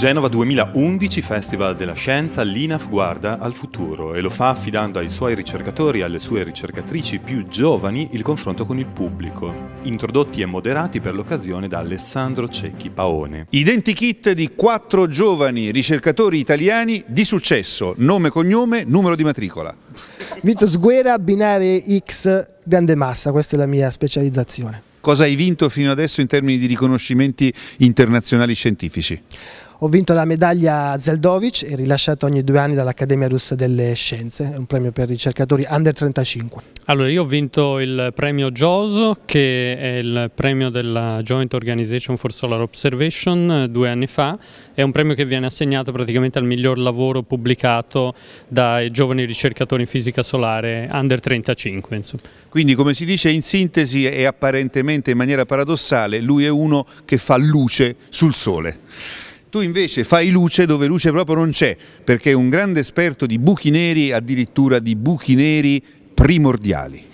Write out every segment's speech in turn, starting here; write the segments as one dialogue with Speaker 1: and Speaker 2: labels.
Speaker 1: Genova 2011 Festival della Scienza, l'INAF guarda al futuro e lo fa affidando ai suoi ricercatori e alle sue ricercatrici più giovani il confronto con il pubblico,
Speaker 2: introdotti e moderati per l'occasione da Alessandro Cecchi Paone. Identikit di quattro giovani ricercatori italiani di successo, nome, cognome, numero di matricola.
Speaker 1: Vito Sguera, binario X, grande massa, questa è la mia specializzazione.
Speaker 2: Cosa hai vinto fino adesso in termini di riconoscimenti internazionali scientifici?
Speaker 1: Ho vinto la medaglia Zeldovic e rilasciata ogni due anni dall'Accademia Russa delle Scienze, un premio per ricercatori under 35. Allora io ho vinto il premio JOSO, che è il premio della Joint Organization for Solar Observation eh, due anni fa, è un premio che viene assegnato praticamente al miglior lavoro pubblicato dai giovani ricercatori in fisica solare under 35. Insomma.
Speaker 2: Quindi come si dice in sintesi e apparentemente in maniera paradossale lui è uno che fa luce sul sole tu invece fai luce dove luce proprio non c'è, perché è un grande esperto di buchi neri, addirittura di buchi neri primordiali.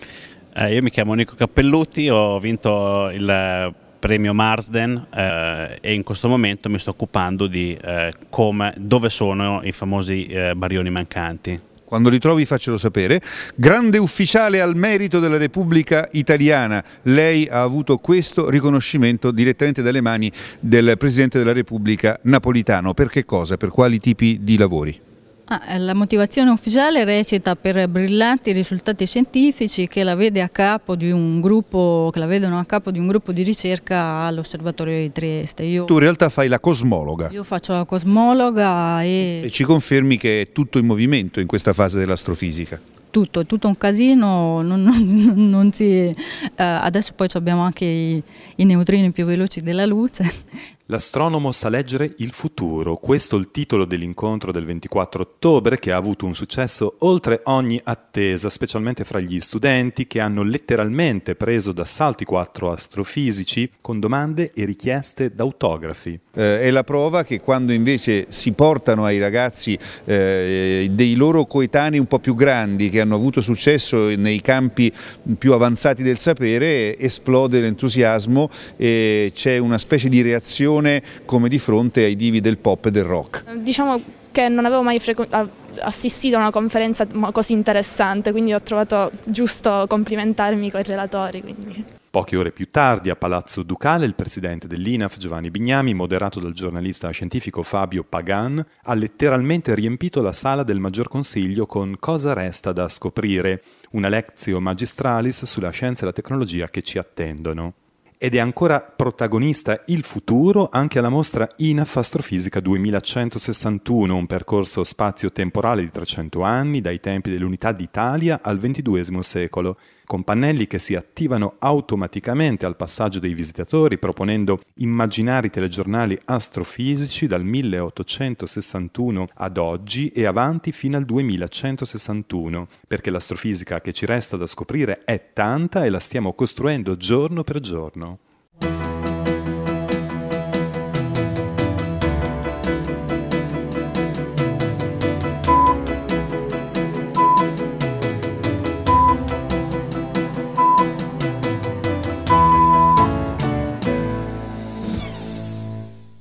Speaker 2: Eh, io mi chiamo Nico Cappelluti, ho vinto il premio Marsden eh, e in questo momento mi sto occupando di eh, come, dove sono i famosi eh, barioni mancanti quando li trovi faccelo sapere, grande ufficiale al merito della Repubblica Italiana. Lei ha avuto questo riconoscimento direttamente dalle mani del Presidente della Repubblica Napolitano. Per che cosa? Per quali tipi di lavori?
Speaker 3: Ah, eh, la motivazione ufficiale recita per brillanti risultati scientifici che la, vede gruppo, che la vedono a capo di un gruppo di ricerca all'Osservatorio di Trieste. Io, tu in
Speaker 2: realtà fai la cosmologa.
Speaker 3: Io faccio la cosmologa e...
Speaker 2: E ci confermi che è tutto in movimento in questa fase dell'astrofisica?
Speaker 3: Tutto, è tutto un casino, non, non, non si, eh, adesso poi abbiamo anche i, i neutrini più veloci della luce,
Speaker 1: L'astronomo sa leggere il futuro, questo è il titolo dell'incontro del 24 ottobre che ha avuto un successo oltre ogni attesa, specialmente fra gli studenti che hanno letteralmente preso d'assalto i quattro astrofisici con domande e richieste d'autografi.
Speaker 2: Eh, è la prova che quando invece si portano ai ragazzi eh, dei loro coetanei un po' più grandi che hanno avuto successo nei campi più avanzati del sapere, esplode l'entusiasmo e c'è una specie di reazione generazione come di fronte ai divi del pop e del rock?
Speaker 3: Eh, diciamo che non avevo mai assistito a una conferenza così interessante, quindi ho trovato giusto complimentarmi con i relatori. Quindi.
Speaker 1: Poche ore più tardi a Palazzo Ducale il presidente dell'INAF Giovanni Bignami, moderato dal giornalista scientifico Fabio Pagan, ha letteralmente riempito la sala del Maggior Consiglio con Cosa resta da scoprire, una lezione magistralis sulla scienza e la tecnologia che ci attendono ed è ancora protagonista il futuro anche alla mostra INAF Astrofisica 2161, un percorso spazio-temporale di 300 anni dai tempi dell'unità d'Italia al XXI secolo, con pannelli che si attivano automaticamente al passaggio dei visitatori, proponendo immaginari telegiornali astrofisici dal 1861 ad oggi e avanti fino al 2161, perché l'astrofisica che ci resta da scoprire è tanta e la stiamo costruendo giorno per giorno.